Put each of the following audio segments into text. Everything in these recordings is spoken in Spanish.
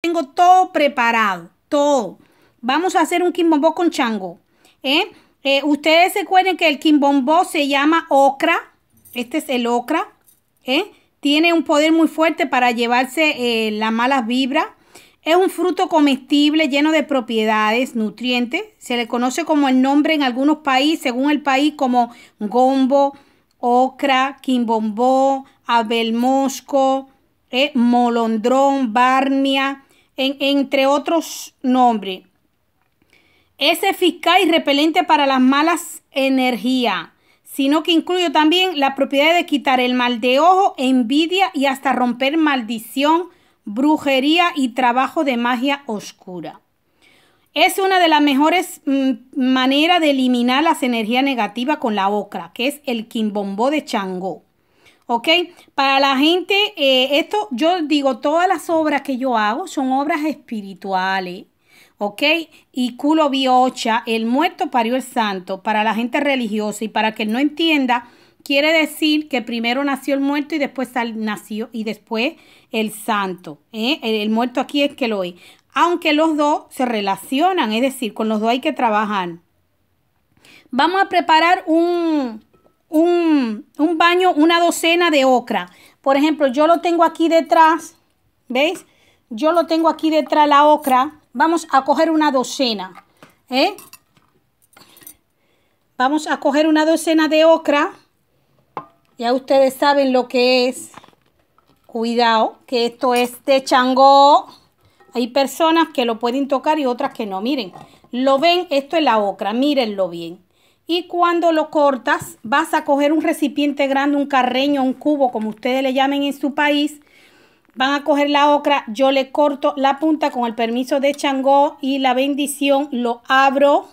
Tengo todo preparado, todo. Vamos a hacer un quimbombó con chango. ¿eh? eh ustedes se acuerdan que el quimbombó se llama ocra. Este es el ocra. ¿eh? Tiene un poder muy fuerte para llevarse eh, las malas vibras. Es un fruto comestible lleno de propiedades, nutrientes. Se le conoce como el nombre en algunos países, según el país, como gombo, ocra, quimbombó, abelmosco, ¿eh? molondrón, barnia entre otros nombres. Es eficaz y repelente para las malas energías, sino que incluye también la propiedad de quitar el mal de ojo, envidia y hasta romper maldición, brujería y trabajo de magia oscura. Es una de las mejores mm, maneras de eliminar las energías negativas con la ocra, que es el quimbombó de Changó. ¿ok? Para la gente, eh, esto yo digo, todas las obras que yo hago son obras espirituales, ¿ok? Y culo biocha, el muerto parió el santo, para la gente religiosa y para que no entienda, quiere decir que primero nació el muerto y después nació y después el santo, ¿eh? el, el muerto aquí es que lo es. Aunque los dos se relacionan, es decir, con los dos hay que trabajar. Vamos a preparar un, un, baño, una docena de ocra. Por ejemplo, yo lo tengo aquí detrás, ¿veis? Yo lo tengo aquí detrás la ocra. Vamos a coger una docena, ¿eh? Vamos a coger una docena de ocra. Ya ustedes saben lo que es. Cuidado, que esto es de changó. Hay personas que lo pueden tocar y otras que no. Miren, lo ven, esto es la ocra, mírenlo bien. Y cuando lo cortas, vas a coger un recipiente grande, un carreño, un cubo, como ustedes le llamen en su país. Van a coger la ocra, yo le corto la punta con el permiso de Changó y la bendición, lo abro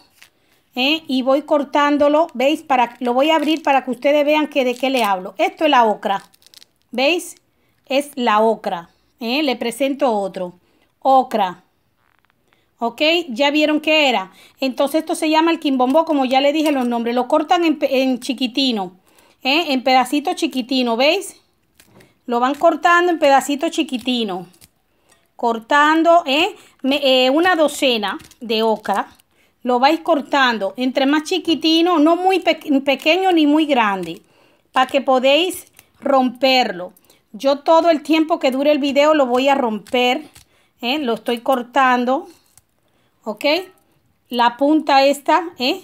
¿eh? y voy cortándolo, ¿veis? Para, lo voy a abrir para que ustedes vean que de qué le hablo. Esto es la ocra, ¿veis? Es la ocra, ¿eh? le presento otro, ocra. ¿Ok? Ya vieron qué era. Entonces esto se llama el Quimbombo como ya le dije los nombres. Lo cortan en, chiquitino, ¿eh? en pedacito chiquitino, ¿veis? Lo van cortando en pedacito chiquitino. Cortando ¿eh? ¿eh? una docena de oca Lo vais cortando entre más chiquitino, no muy pequeño ni muy grande, para que podéis romperlo. Yo todo el tiempo que dure el video lo voy a romper. ¿eh? Lo estoy cortando. ¿ok? La punta esta, ¿eh?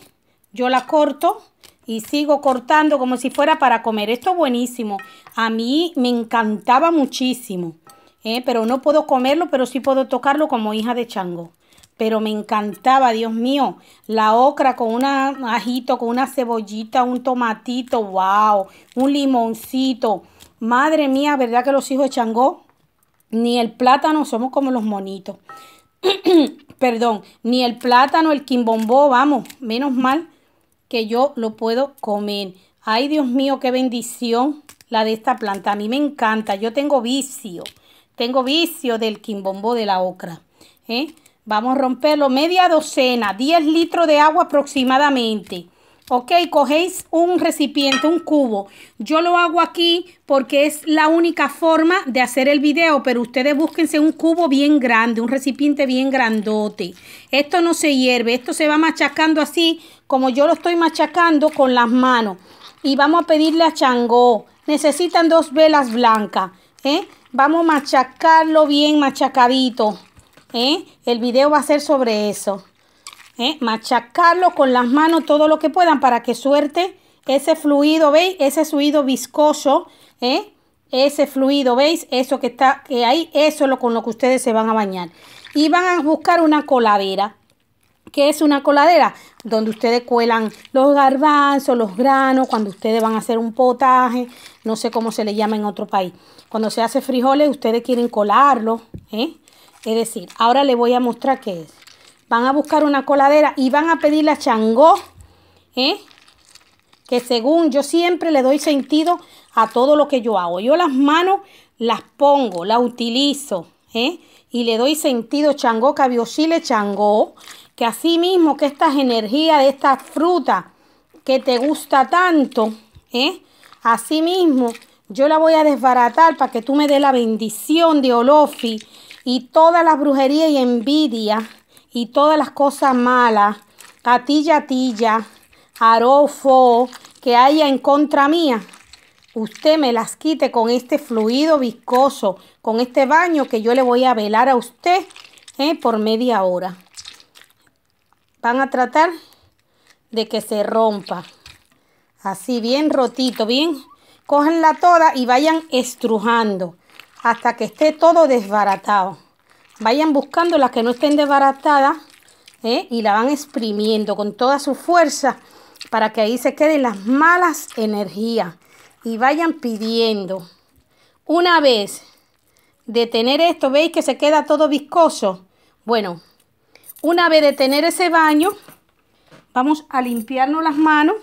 Yo la corto y sigo cortando como si fuera para comer. Esto es buenísimo. A mí me encantaba muchísimo, ¿eh? Pero no puedo comerlo, pero sí puedo tocarlo como hija de chango. Pero me encantaba, Dios mío, la ocra con un ajito, con una cebollita, un tomatito, wow, un limoncito. Madre mía, ¿verdad que los hijos de Changó? Ni el plátano somos como los monitos. perdón, ni el plátano, el quimbombó, vamos, menos mal que yo lo puedo comer. Ay, Dios mío, qué bendición la de esta planta. A mí me encanta, yo tengo vicio, tengo vicio del quimbombó de la ocra. ¿eh? Vamos a romperlo, media docena, 10 litros de agua aproximadamente. Ok, cogéis un recipiente, un cubo. Yo lo hago aquí porque es la única forma de hacer el video, pero ustedes búsquense un cubo bien grande, un recipiente bien grandote. Esto no se hierve, esto se va machacando así como yo lo estoy machacando con las manos. Y vamos a pedirle a Changó. Necesitan dos velas blancas. ¿eh? Vamos a machacarlo bien machacadito. ¿eh? El video va a ser sobre eso. ¿eh? machacarlo con las manos todo lo que puedan para que suerte ese fluido, ¿veis? Ese fluido viscoso, ¿eh? ese fluido, ¿veis? Eso que está que ahí, eso es lo con lo que ustedes se van a bañar. Y van a buscar una coladera. ¿Qué es una coladera? Donde ustedes cuelan los garbanzos, los granos, cuando ustedes van a hacer un potaje, no sé cómo se le llama en otro país. Cuando se hace frijoles, ustedes quieren colarlo, ¿eh? Es decir, ahora les voy a mostrar qué es van a buscar una coladera y van a pedir la Changó, ¿eh? que según yo siempre le doy sentido a todo lo que yo hago. Yo las manos las pongo, las utilizo, ¿eh? y le doy sentido Changó, Cabiochile Changó, que así mismo que estas energías de esta fruta que te gusta tanto, ¿eh? así mismo yo la voy a desbaratar para que tú me des la bendición de Olofi y todas las brujería y envidia y todas las cosas malas, atilla, atilla, arofo que haya en contra mía, usted me las quite con este fluido viscoso, con este baño que yo le voy a velar a usted eh, por media hora. Van a tratar de que se rompa. Así, bien rotito, bien. Cógenla toda y vayan estrujando hasta que esté todo desbaratado. Vayan buscando las que no estén desbaratadas ¿eh? y la van exprimiendo con toda su fuerza para que ahí se queden las malas energías y vayan pidiendo. Una vez de tener esto, veis que se queda todo viscoso. Bueno, una vez de tener ese baño, vamos a limpiarnos las manos.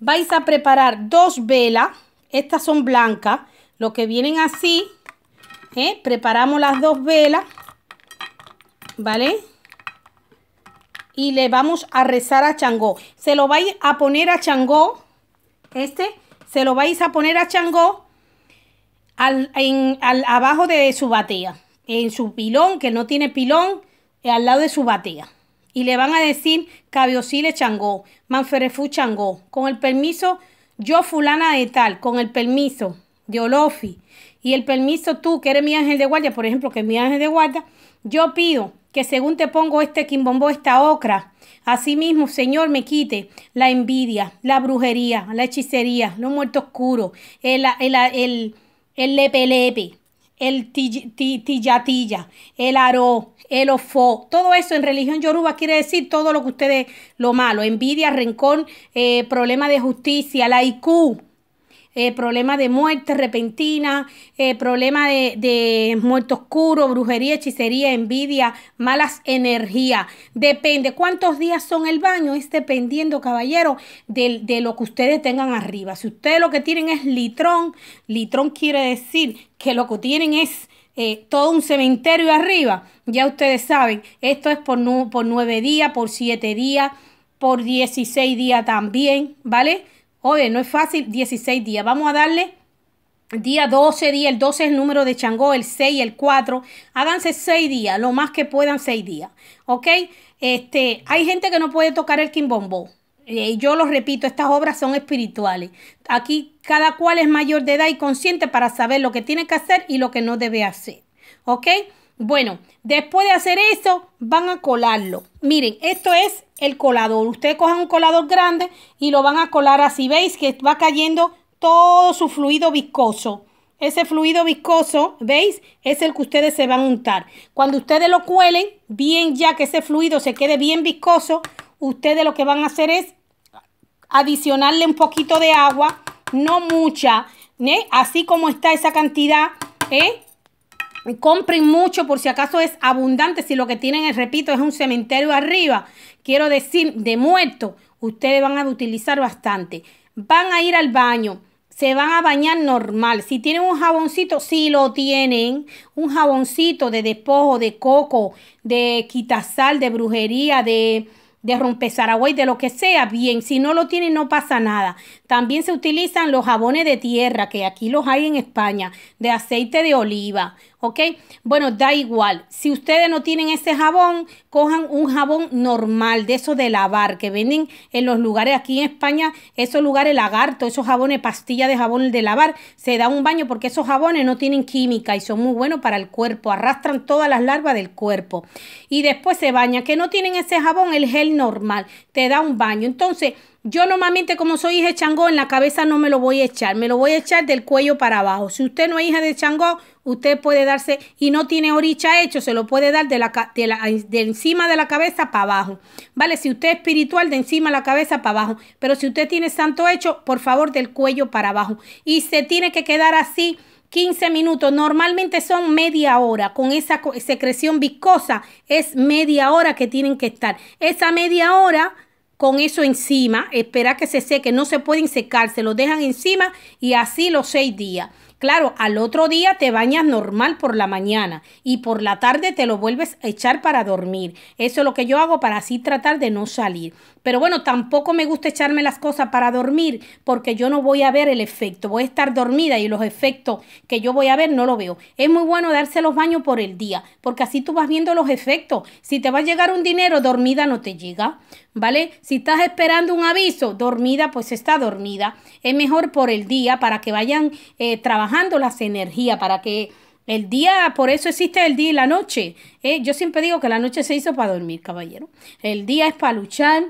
Vais a preparar dos velas, estas son blancas, lo que vienen así ¿Eh? preparamos las dos velas, ¿vale? Y le vamos a rezar a Changó. Se lo vais a poner a Changó, este, se lo vais a poner a Changó al, abajo de su batea, en su pilón, que no tiene pilón, eh, al lado de su batea. Y le van a decir Cabiosile Changó, Manferefú Changó, con el permiso, yo fulana de tal, con el permiso de Olofi y el permiso tú, que eres mi ángel de guardia, por ejemplo, que es mi ángel de guardia, yo pido que según te pongo este quimbombo, esta ocra, así mismo, Señor, me quite la envidia, la brujería, la hechicería, los muertos oscuros, el, el, el, el lepe lepe, el tillatilla, el aro, el ofo, Todo eso en religión yoruba quiere decir todo lo que ustedes, lo malo, envidia, rencón eh, problema de justicia, la IQ, eh, problema de muerte repentina, eh, problema de, de muerto oscuro, brujería, hechicería, envidia, malas energías. Depende. ¿Cuántos días son el baño? Es dependiendo, caballero, de, lo que ustedes tengan arriba. Si ustedes lo que tienen es litrón, litrón quiere decir que lo que tienen es... Eh, todo un cementerio arriba, ya ustedes saben, esto es por, por nueve días, por siete días, por dieciséis días también, ¿vale? Oye, no es fácil, 16 días. Vamos a darle día 12, día el 12 es el número de Changó, el 6, el 4. Háganse 6 días, lo más que puedan 6 días. ¿Ok? Este, hay gente que no puede tocar el quimbombo. Eh, yo lo repito, estas obras son espirituales. Aquí cada cual es mayor de edad y consciente para saber lo que tiene que hacer y lo que no debe hacer. ¿Ok? Bueno, después de hacer eso, van a colarlo. Miren, esto es el colador. Ustedes cojan un colador grande y lo van a colar así. ¿Veis que va cayendo todo su fluido viscoso? Ese fluido viscoso, ¿veis? Es el que ustedes se van a untar. Cuando ustedes lo cuelen, bien ya que ese fluido se quede bien viscoso, ustedes lo que van a hacer es adicionarle un poquito de agua, no mucha, ¿eh? así como está esa cantidad, ¿eh? compren mucho por si acaso es abundante, si lo que tienen, repito, es un cementerio arriba, quiero decir, de muerto ustedes van a utilizar bastante. Van a ir al baño, se van a bañar normal. Si tienen un jaboncito, si lo tienen, un jaboncito de despojo, de coco, de quitasal, de brujería, de de rompezaragüey, de lo que sea, bien. Si no lo tienen, no pasa nada. También se utilizan los jabones de tierra, que aquí los hay en España, de aceite de oliva, ¿ok? Bueno, da igual. Si ustedes no tienen ese jabón, cojan un jabón normal, de esos de lavar, que venden en los lugares aquí en España, esos lugares lagarto, esos jabones, pastilla de jabón de lavar, se da un baño porque esos jabones no tienen química y son muy buenos para el cuerpo, arrastran todas las larvas del cuerpo. Y después se baña. Que no tienen ese jabón, el gel normal, te da un baño. Entonces, yo normalmente como soy hija de Changó, en la cabeza no me lo voy a echar, me lo voy a echar del cuello para abajo. Si usted no es hija de Changó, usted puede darse, y no tiene oricha hecho, se lo puede dar de, la, de, encima de la cabeza para abajo. ¿Vale? Si usted es espiritual, de encima de la cabeza para abajo. Pero si usted tiene santo hecho, por favor, del cuello para abajo. Y se tiene que quedar así. 15 minutos, normalmente son media hora, con esa secreción viscosa es media hora que tienen que estar. Esa media hora con eso encima, espera que se seque, no se pueden secar, se lo dejan encima y así los seis días. Claro, al otro día te bañas normal por la mañana y por la tarde te lo vuelves a echar para dormir. Eso es lo que yo hago para así tratar de no salir. Pero bueno, tampoco me gusta echarme las cosas para dormir porque yo no voy a ver el efecto. Voy a estar dormida y los efectos que yo voy a ver no lo veo. Es muy bueno darse los baños por el día porque así tú vas viendo los efectos. Si te va a llegar un dinero, dormida no te llega. ¿Vale? Si estás esperando un aviso, dormida, pues está dormida. Es mejor por el día para que vayan eh, trabajando las energías, para que... El día, por eso existe el día y la noche. ¿eh? Yo siempre digo que la noche se hizo para dormir, caballero. El día es para luchar,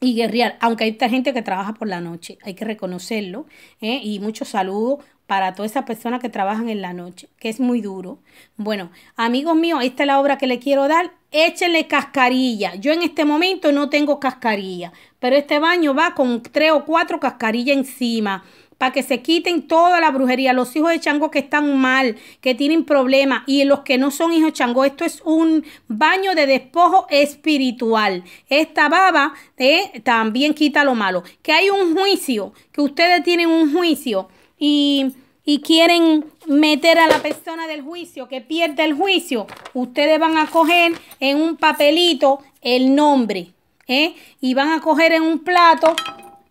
y guerrear, aunque hay gente que trabaja por la noche, hay que reconocerlo. ¿eh? Y muchos saludos para todas esas personas que trabajan en la noche, que es muy duro. Bueno, amigos míos, esta es la obra que le quiero dar. Échenle cascarilla. Yo en este momento no tengo cascarilla, pero este baño va con tres o cuatro cascarillas encima para que se quiten toda la brujería, los hijos de Chango que están mal, que tienen problemas y los que no son hijos de Chango. Esto es un baño de despojo espiritual. Esta baba eh, también quita lo malo. Que hay un juicio, que ustedes tienen un juicio y, y quieren meter a la persona del juicio, que pierde el juicio, ustedes van a coger en un papelito el nombre. ¿eh? Y van a coger en un plato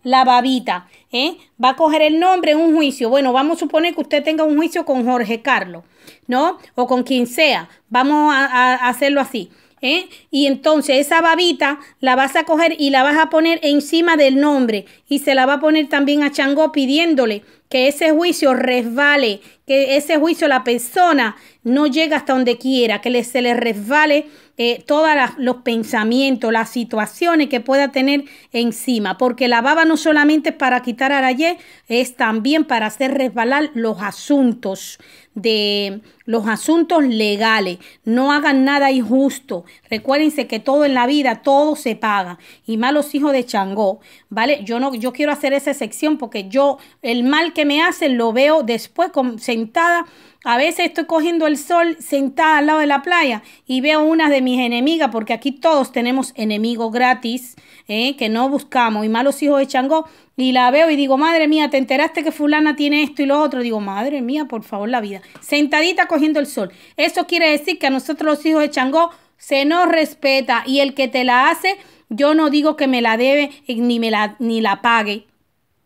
la babita ¿eh? va a coger el nombre en un juicio. Bueno, vamos a suponer que usted tenga un juicio con Jorge Carlos, ¿no? O con quien sea. Vamos a, hacerlo así. ¿Eh? Y entonces esa babita la vas a coger y la vas a poner encima del nombre y se la va a poner también a Chango pidiéndole que ese juicio resbale, que ese juicio la persona no llega hasta donde quiera, que se le resbale eh, todos los pensamientos, las situaciones que pueda tener encima, porque la baba no solamente es para quitar arayé, es también para hacer resbalar los asuntos de los asuntos legales. No hagan nada injusto. Recuérdense que todo en la vida, todo se paga. Y malos hijos de Changó, ¿vale? Yo no, yo quiero hacer esa sección porque yo, el mal que me hacen lo veo después sentada. A veces estoy cogiendo el sol sentada al lado de la playa y veo una de mis enemigas, porque aquí todos tenemos enemigos gratis ¿eh? que no buscamos y malos hijos de Changó. Y la veo y digo, madre mía, ¿te enteraste que fulana tiene esto y lo otro? Digo, madre mía, por favor, la vida. Sentadita cogiendo el sol. Eso quiere decir que a nosotros los hijos de Changó se nos respeta y el que te la hace, yo no digo que me la debe eh, ni me la, ni la pague.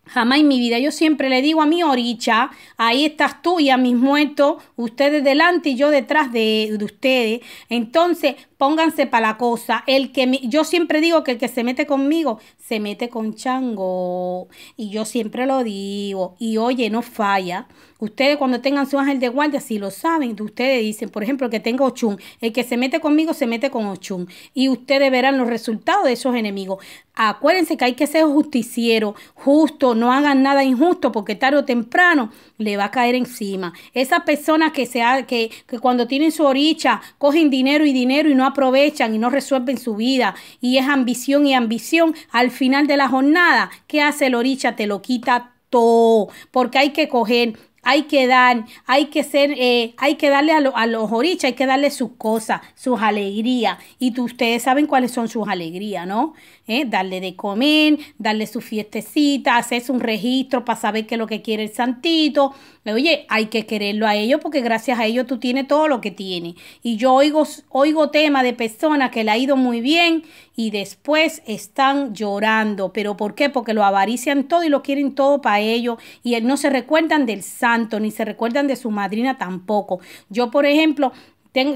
Jamás en mi vida. Yo siempre le digo a mi oricha, ahí estás tú y a mis muertos, ustedes delante y yo detrás de, ustedes. Entonces, pónganse para la cosa. El que yo siempre digo que el que se mete conmigo, se mete con chango. Y yo siempre lo digo. Y oye, no falla. Ustedes cuando tengan su ángel de guardia, si lo saben, ustedes dicen, por ejemplo, que tengo Ochun, el que se mete conmigo, se mete con ochún. Y ustedes verán los resultados de esos enemigos. Acuérdense que hay que ser justiciero, justo no hagan nada injusto porque tarde o temprano le va a caer encima. Esas personas que, se que, cuando tienen su oricha cogen dinero y dinero y no aprovechan y no resuelven su vida y es ambición y ambición, al final de la jornada, ¿qué hace el oricha? Te lo quita todo porque hay que coger hay que dar, hay que ser, eh, hay que darle a, los orichas, hay que darle sus cosas, sus alegrías. Y tú, ustedes saben cuáles son sus alegrías, ¿no? ¿eh? darle de comer, darle su fiestecita, hacerse un registro para saber qué es lo que quiere el santito. Oye, hay que quererlo a ellos porque gracias a ellos tú tienes todo lo que tienes. Y yo oigo, oigo temas de personas que le ha ido muy bien y después están llorando. ¿Pero por qué? Porque lo avarician todo y lo quieren todo para ellos. Y no se recuerdan del santo, ni se recuerdan de su madrina tampoco. Yo, por ejemplo,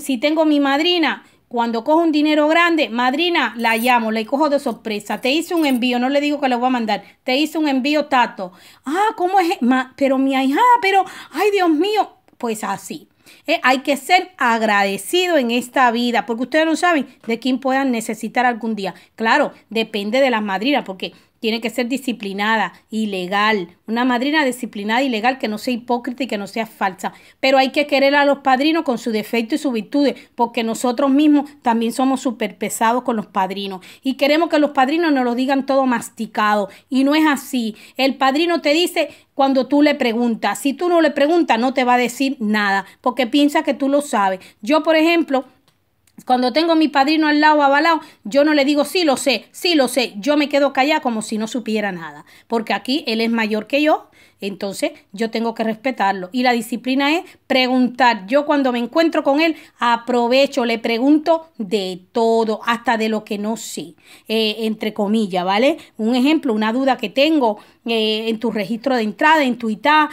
si tengo mi madrina, cuando cojo un dinero grande, madrina, la llamo, le cojo de sorpresa. Te hice un envío, no le digo que le voy a mandar. Te hice un envío, tato. Ah, ¿cómo es? pero mi hija, pero, ay, Dios mío. Pues así. Eh, hay que ser agradecido en esta vida, porque ustedes no saben de quién puedan necesitar algún día. Claro, depende de las madrinas, porque tiene que ser disciplinada y legal. Una madrina disciplinada y legal que no sea hipócrita y que no sea falsa. Pero hay que querer a los padrinos con su defecto y sus virtudes, porque nosotros mismos también somos pesados con los padrinos. Y queremos que los padrinos nos lo digan todo masticado. Y no es así. El padrino te dice cuando tú le preguntas. Si tú no le preguntas, no te va a decir nada, porque piensa que tú lo sabes. Yo, por ejemplo, cuando tengo a mi padrino al lado avalado, yo no le digo sí lo sé, sí lo sé, yo me quedo callada como si no supiera nada, porque aquí él es mayor que yo, entonces yo tengo que respetarlo. Y la disciplina es preguntar. Yo cuando me encuentro con él, aprovecho, le pregunto de todo, hasta de lo que no sé, eh, entre comillas, ¿vale? Un ejemplo, una duda que tengo eh, en tu registro de entrada, en tu ITA,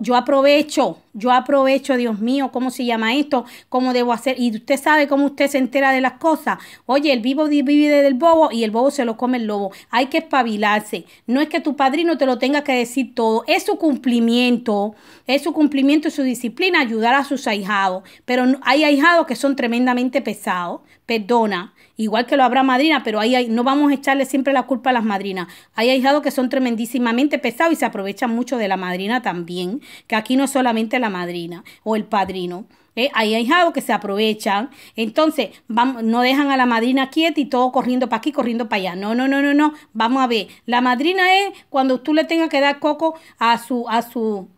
yo aprovecho, yo aprovecho, Dios mío, ¿cómo se llama esto? ¿Cómo debo hacer? Y usted sabe cómo usted se entera de las cosas. Oye, el vivo vive del bobo y el bobo se lo come el lobo. Hay que espabilarse. No es que tu padrino te lo tenga que decir todo. Es su cumplimiento, es su cumplimiento y su disciplina ayudar a sus ahijados. Pero hay ahijados que son tremendamente pesados. Perdona igual que lo habrá madrina, pero ahí no vamos a echarle siempre la culpa a las madrinas. Hay ahijados que son tremendísimamente pesados y se aprovechan mucho de la madrina también, que aquí no es solamente la madrina o el padrino. ¿eh? Hay ahijados que se aprovechan, entonces no dejan a la madrina quieta y todo corriendo para aquí, corriendo para allá. No, no, no, no, no. Vamos a ver. La madrina es cuando tú le tengas que dar coco a su, a su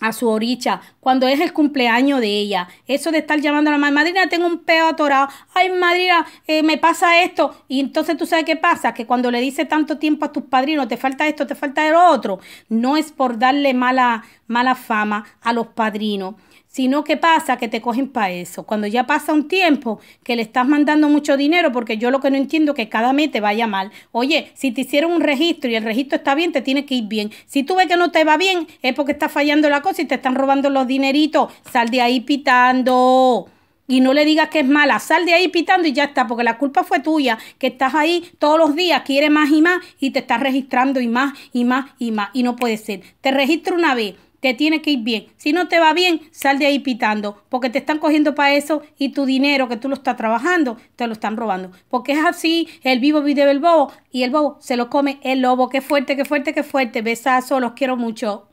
a su oricha, cuando es el cumpleaños de ella. Eso de estar llamando a la madre, madrina, tengo un pedo atorado, ay, madrina, eh, me pasa esto. Y entonces tú sabes qué pasa, que cuando le dices tanto tiempo a tus padrinos, te falta esto, te falta el otro, no es por darle mala, mala fama a los padrinos sino que pasa que te cogen para eso. Cuando ya pasa un tiempo que le estás mandando mucho dinero, porque yo lo que no entiendo es que cada mes te vaya mal. Oye, si te hicieron un registro y el registro está bien, te tiene que ir bien. Si tú ves que no te va bien, es porque está fallando la cosa y te están robando los dineritos. Sal de ahí pitando. Y no le digas que es mala, sal de ahí pitando y ya está, porque la culpa fue tuya, que estás ahí todos los días, quiere más y más, y te estás registrando y más y más y más, y no puede ser. Te registro una vez, que tiene que ir bien. Si no te va bien, sal de ahí pitando, porque te están cogiendo para eso y tu dinero que tú lo estás trabajando, te lo están robando. Porque es así, el vivo vive del bobo y el bobo se lo come el lobo. Qué fuerte, qué fuerte, qué fuerte. Besazo, los quiero mucho.